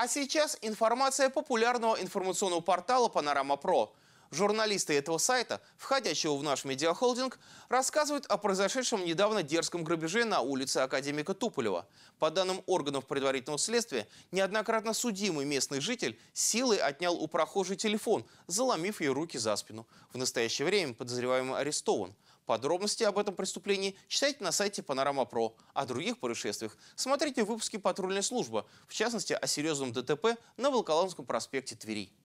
А сейчас информация популярного информационного портала «Панорама Про». Журналисты этого сайта, входящего в наш медиахолдинг, рассказывают о произошедшем недавно дерзком грабеже на улице академика Туполева. По данным органов предварительного следствия, неоднократно судимый местный житель силой отнял у прохожей телефон, заломив ей руки за спину. В настоящее время подозреваемый арестован. Подробности об этом преступлении читайте на сайте Панорама Про. О других происшествиях смотрите в выпуске «Патрульная служба», в частности, о серьезном ДТП на Волоколамском проспекте Твери.